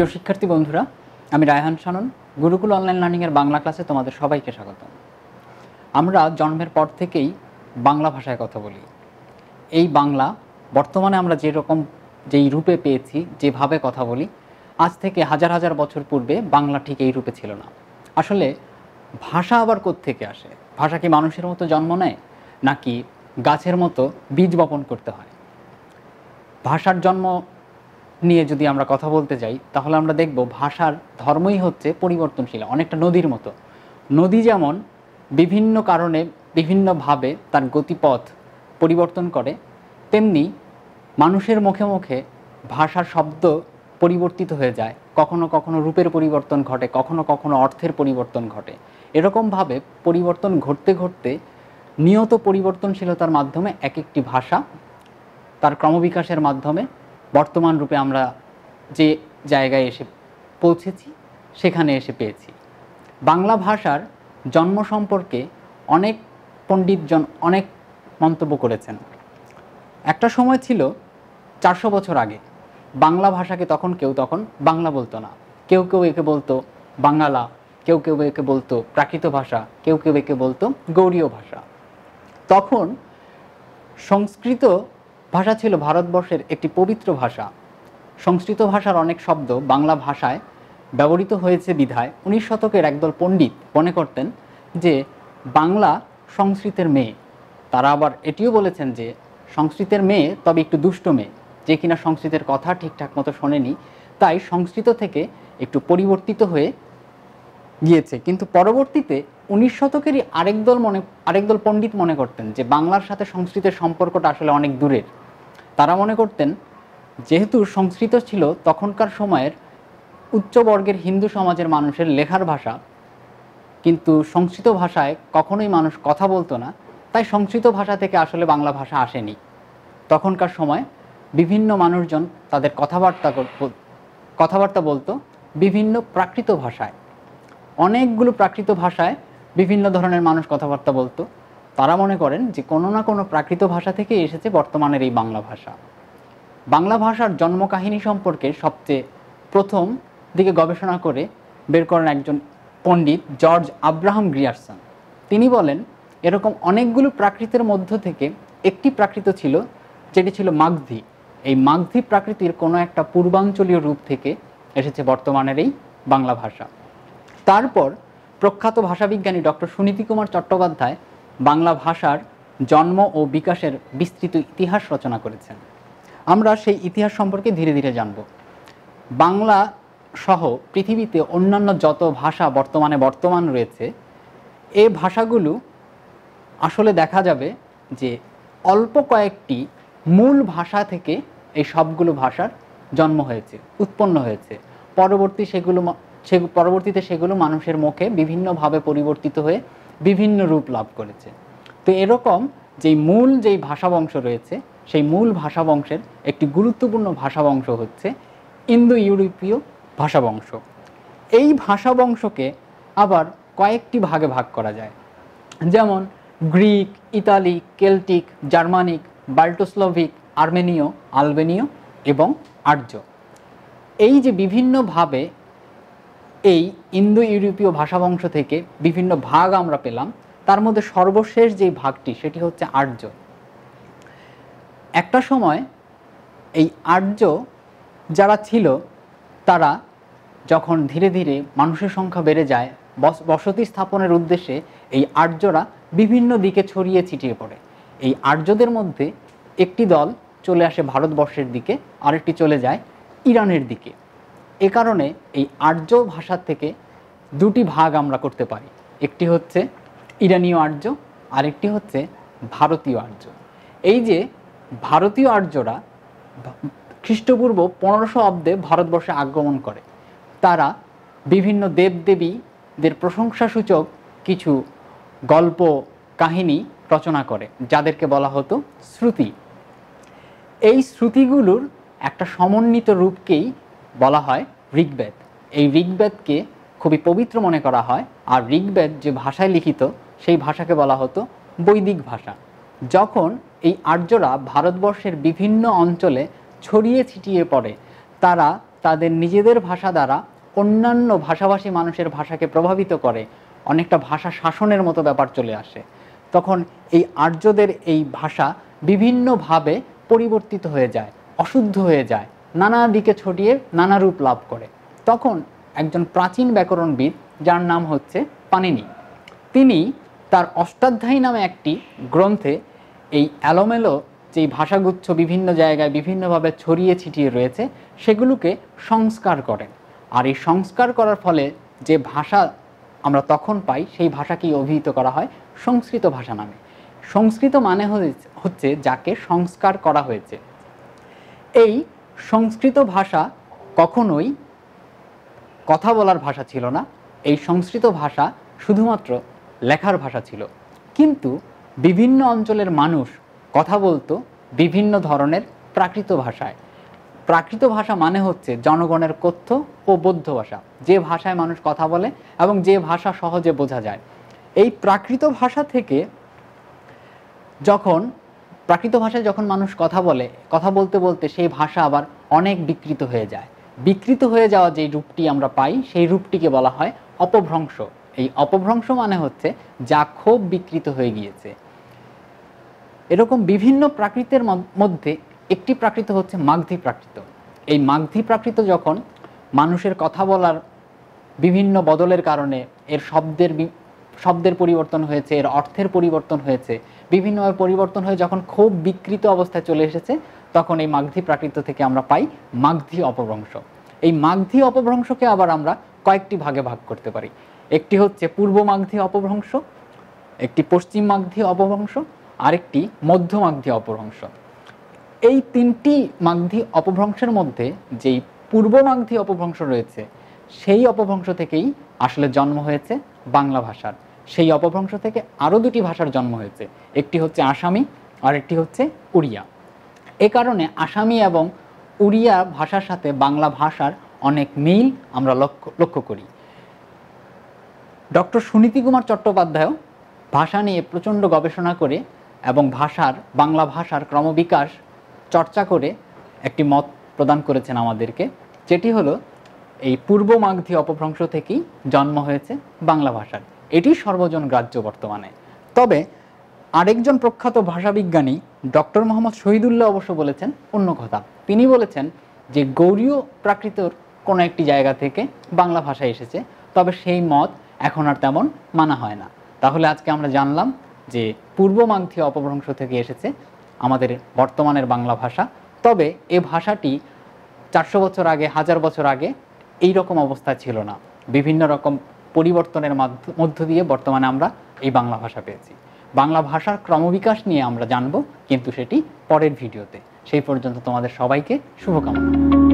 প্রিয় শিক্ষার্থী বন্ধুরা আমি রায়হান শানন গুরুকুল অনলাইন লার্নিংয়ের বাংলা ক্লাসে তোমাদের সবাইকে স্বাগত আমরা জন্মের পর থেকেই বাংলা ভাষায় কথা বলি এই বাংলা বর্তমানে আমরা যেরকম যেই রূপে পেয়েছি যেভাবে কথা বলি আজ থেকে হাজার হাজার বছর পূর্বে বাংলা ঠিক এই রূপে ছিল না আসলে ভাষা আবার থেকে আসে ভাষা কি মানুষের মতো জন্ম নেয় নাকি গাছের মতো বীজ বপন করতে হয় ভাষার জন্ম নিয়ে যদি আমরা কথা বলতে যাই তাহলে আমরা দেখব ভাষার ধর্মই হচ্ছে পরিবর্তনশীল অনেকটা নদীর মতো নদী যেমন বিভিন্ন কারণে বিভিন্নভাবে তার গতিপথ পরিবর্তন করে তেমনি মানুষের মুখে মুখে ভাষার শব্দ পরিবর্তিত হয়ে যায় কখনো কখনো রূপের পরিবর্তন ঘটে কখনো কখনো অর্থের পরিবর্তন ঘটে এরকমভাবে পরিবর্তন ঘটতে ঘটতে নিয়ত পরিবর্তনশীলতার মাধ্যমে এক একটি ভাষা তার ক্রমবিকাশের মাধ্যমে বর্তমান রূপে আমরা যে জায়গায় এসে পৌঁছেছি সেখানে এসে পেয়েছি বাংলা ভাষার জন্ম সম্পর্কে অনেক পণ্ডিতজন অনেক মন্তব্য করেছেন একটা সময় ছিল চারশো বছর আগে বাংলা ভাষাকে তখন কেউ তখন বাংলা বলতো না কেউ কেউ একে বলতো বাংলা কেউ কেউ একে বলতো প্রাকৃত ভাষা কেউ কেউ একে বলতো গৌরীয় ভাষা তখন সংস্কৃত ভাষা ছিল ভারতবর্ষের একটি পবিত্র ভাষা সংস্কৃত ভাষার অনেক শব্দ বাংলা ভাষায় ব্যবহৃত হয়েছে বিধায় উনিশ শতকের একদল পণ্ডিত মনে করতেন যে বাংলা সংস্কৃতের মেয়ে তারা আবার এটিও বলেছেন যে সংস্কৃতের মেয়ে তবে একটু দুষ্ট মেয়ে যে কিনা সংস্কৃতের কথা ঠিকঠাক মতো শোনেনি তাই সংস্কৃত থেকে একটু পরিবর্তিত হয়ে গিয়েছে কিন্তু পরবর্তীতে উনিশ শতকেরই আরেক দল মনে আরেক দল পণ্ডিত মনে করতেন যে বাংলার সাথে সংস্কৃতের সম্পর্কটা আসলে অনেক দূরের তারা মনে করতেন যেহেতু সংস্কৃত ছিল তখনকার সময়ের উচ্চবর্গের হিন্দু সমাজের মানুষের লেখার ভাষা কিন্তু সংস্কৃত ভাষায় কখনোই মানুষ কথা বলতো না তাই সংস্কৃত ভাষা থেকে আসলে বাংলা ভাষা আসেনি তখনকার সময় বিভিন্ন মানুষজন তাদের কথাবার্তা কথাবার্তা বলতো বিভিন্ন প্রাকৃত ভাষায় অনেকগুলো প্রাকৃত ভাষায় বিভিন্ন ধরনের মানুষ কথাবার্তা বলতো তারা মনে করেন যে কোনো না কোনো প্রাকৃত ভাষা থেকে এসেছে বর্তমানের এই বাংলা ভাষা বাংলা ভাষার জন্মকাহিনী সম্পর্কে সবচেয়ে প্রথম দিকে গবেষণা করে বের করেন একজন পণ্ডিত জর্জ আব্রাহাম গ্রিয়ারসন তিনি বলেন এরকম অনেকগুলো প্রাকৃতের মধ্য থেকে একটি প্রাকৃত ছিল যেটি ছিল মাগধি এই মাগধি প্রাকৃতির কোনো একটা পূর্বাঞ্চলীয় রূপ থেকে এসেছে বর্তমানের এই বাংলা ভাষা তারপর প্রখ্যাত ভাষাবিজ্ঞানী ডক্টর সুনীতি কুমার চট্টোপাধ্যায় বাংলা ভাষার জন্ম ও বিকাশের বিস্তৃত ইতিহাস রচনা করেছেন আমরা সেই ইতিহাস সম্পর্কে ধীরে ধীরে জানব বাংলা সহ পৃথিবীতে অন্যান্য যত ভাষা বর্তমানে বর্তমান রয়েছে এ ভাষাগুলো আসলে দেখা যাবে যে অল্প কয়েকটি মূল ভাষা থেকে এই সবগুলো ভাষার জন্ম হয়েছে উৎপন্ন হয়েছে পরবর্তী সেগুলো সে পরবর্তীতে সেগুলো মানুষের মুখে বিভিন্নভাবে পরিবর্তিত হয়ে বিভিন্ন রূপ লাভ করেছে তো এরকম যেই মূল যেই ভাষাবংশ রয়েছে সেই মূল ভাষাবংশের একটি গুরুত্বপূর্ণ ভাষাবংশ হচ্ছে ইন্দো ইউরোপীয় ভাষাবংশ এই ভাষাবংশকে আবার কয়েকটি ভাগে ভাগ করা যায় যেমন Greek Italy Celtic Germanic Balto Slavic আর্মেনীয় আলবেনীয় এবং আর্য এই যে বিভিন্নভাবে এই ইন্দো ইউরোপীয় ভাষা বংশ থেকে বিভিন্ন ভাগ আমরা পেলাম তার মধ্যে সর্বশেষ যে ভাগটি সেটি হচ্ছে আর্য একটা সময় এই আর্য যারা ছিল তারা যখন ধীরে ধীরে মানুষের সংখ্যা বেড়ে যায় বসতি স্থাপনের উদ্দেশ্যে এই আর্যরা বিভিন্ন দিকে ছড়িয়ে ছিটিয়ে পড়ে এই আর্যদের মধ্যে একটি দল চলে আসে ভারতবর্ষের দিকে আরেকটি চলে যায় ইরানের দিকে এ কারণে এই আর্য ভাষা থেকে দুটি ভাগ আমরা করতে পারি একটি হচ্ছে ইরানীয় আর্য আরেকটি হচ্ছে ভারতীয় আর্য এই যে ভারতীয় আর্যরা খ্রিস্টপূর্ব পনেরোশো অব্দে ভারতবর্ষে আগমন করে তারা বিভিন্ন দেবদেবীদের প্রশংসাসূচক কিছু গল্প কাহিনী রচনা করে যাদেরকে বলা হতো শ্রুতি এই শ্রুতিগুলোর একটা সমন্বিত রূপকেই বলা হয় ঋগ্বেদ এই ঋগ্বেদকে খুবই পবিত্র মনে করা হয় আর ঋগ্বেদ যে ভাষায় লিখিত সেই ভাষাকে বলা হতো বৈদিক ভাষা যখন এই আর্যরা ভারতবর্ষের বিভিন্ন অঞ্চলে ছড়িয়ে ছিটিয়ে পড়ে তারা তাদের নিজেদের ভাষা দ্বারা অন্যান্য ভাষাভাষী মানুষের ভাষাকে প্রভাবিত করে অনেকটা ভাষা শাসনের মতো ব্যাপার চলে আসে তখন এই আর্যদের এই ভাষা বিভিন্নভাবে পরিবর্তিত হয়ে যায় অশুদ্ধ হয়ে যায় নানা দিকে ছড়িয়ে নানা রূপ লাভ করে তখন একজন প্রাচীন ব্যাকরণবিদ যার নাম হচ্ছে পানিনি তিনি তার অষ্টাধ্যায়ী নামে একটি গ্রন্থে এই অ্যালোমেলো যেই ভাষাগুচ্ছ বিভিন্ন জায়গায় বিভিন্নভাবে ছড়িয়ে ছিটিয়ে রয়েছে সেগুলোকে সংস্কার করেন আর এই সংস্কার করার ফলে যে ভাষা আমরা তখন পাই সেই ভাষাকেই অভিহিত করা হয় সংস্কৃত ভাষা নামে সংস্কৃত মানে হচ্ছে যাকে সংস্কার করা হয়েছে এই সংস্কৃত ভাষা কখনোই কথা বলার ভাষা ছিল না এই সংস্কৃত ভাষা শুধুমাত্র লেখার ভাষা ছিল কিন্তু বিভিন্ন অঞ্চলের মানুষ কথা বলতো বিভিন্ন ধরনের প্রাকৃত ভাষায় প্রাকৃত ভাষা মানে হচ্ছে জনগণের কথ্য ও বৌদ্ধ ভাষা যে ভাষায় মানুষ কথা বলে এবং যে ভাষা সহজে বোঝা যায় এই প্রাকৃত ভাষা থেকে যখন প্রাকৃত ভাষায় যখন মানুষ কথা বলে কথা বলতে বলতে সেই ভাষা আবার অনেক বিকৃত হয়ে যায় বিকৃত হয়ে যাওয়া যে রূপটি আমরা পাই সেই রূপটিকে বলা হয় অপভ্রংশ এই অপভ্রংশ মানে হচ্ছে যা খুব বিকৃত হয়ে গিয়েছে এরকম বিভিন্ন প্রাকৃতের মধ্যে একটি প্রাকৃত হচ্ছে মাগধি প্রাকৃত এই মাগধি প্রাকৃত যখন মানুষের কথা বলার বিভিন্ন বদলের কারণে এর শব্দের শব্দের পরিবর্তন হয়েছে এর অর্থের পরিবর্তন হয়েছে বিভিন্নভাবে পরিবর্তন হয়ে যখন খুব বিকৃত অবস্থায় চলে এসেছে তখন এই মাগধি প্রাকৃত থেকে আমরা পাই মাগধি অপভ্রংশ এই মাগধি অপভ্রংশকে আবার আমরা কয়েকটি ভাগে ভাগ করতে পারি একটি হচ্ছে পূর্ব মাগধি অপভ্রংশ একটি পশ্চিম মাগধি অপভ্রংশ আরেকটি মধ্য মাগধি অপভ্রংশ এই তিনটি মাগধি অপভ্রংশের মধ্যে যেই পূর্ব মাগধি অপভ্রংশ রয়েছে সেই অপভ্রংশ থেকেই আসলে জন্ম হয়েছে বাংলা ভাষার সেই অপভ্রংশ থেকে আরও দুটি ভাষার জন্ম হয়েছে একটি হচ্ছে আসামি আর একটি হচ্ছে উড়িয়া এ কারণে আসামি এবং উড়িয়া ভাষার সাথে বাংলা ভাষার অনেক মিল আমরা লক্ষ্য লক্ষ্য করি ডক্টর সুনীতি কুমার চট্টোপাধ্যায় ভাষা নিয়ে প্রচণ্ড গবেষণা করে এবং ভাষার বাংলা ভাষার ক্রমবিকাশ চর্চা করে একটি মত প্রদান করেছেন আমাদেরকে যেটি হলো এই পূর্ব মাগধী অপভ্রংশ থেকেই জন্ম হয়েছে বাংলা ভাষার এটি সর্বজন গ্রাহ্য বর্তমানে তবে আরেকজন প্রখ্যাত ভাষাবিজ্ঞানী ডক্টর মোহাম্মদ শহীদুল্লাহ অবশ্য বলেছেন অন্য কথা তিনি বলেছেন যে গৌরীয় প্রাকৃতর কোনো একটি জায়গা থেকে বাংলা ভাষা এসেছে তবে সেই মত এখন আর তেমন মানা হয় না তাহলে আজকে আমরা জানলাম যে পূর্ব মাংথীয় অপভ্রংশ থেকে এসেছে আমাদের বর্তমানের বাংলা ভাষা তবে এ ভাষাটি চারশো বছর আগে হাজার বছর আগে এই রকম অবস্থা ছিল না বিভিন্ন রকম পরিবর্তনের মধ্য দিয়ে বর্তমানে আমরা এই বাংলা ভাষা পেয়েছি বাংলা ভাষার ক্রমবিকাশ নিয়ে আমরা জানব কিন্তু সেটি পরের ভিডিওতে সেই পর্যন্ত তোমাদের সবাইকে শুভকামনা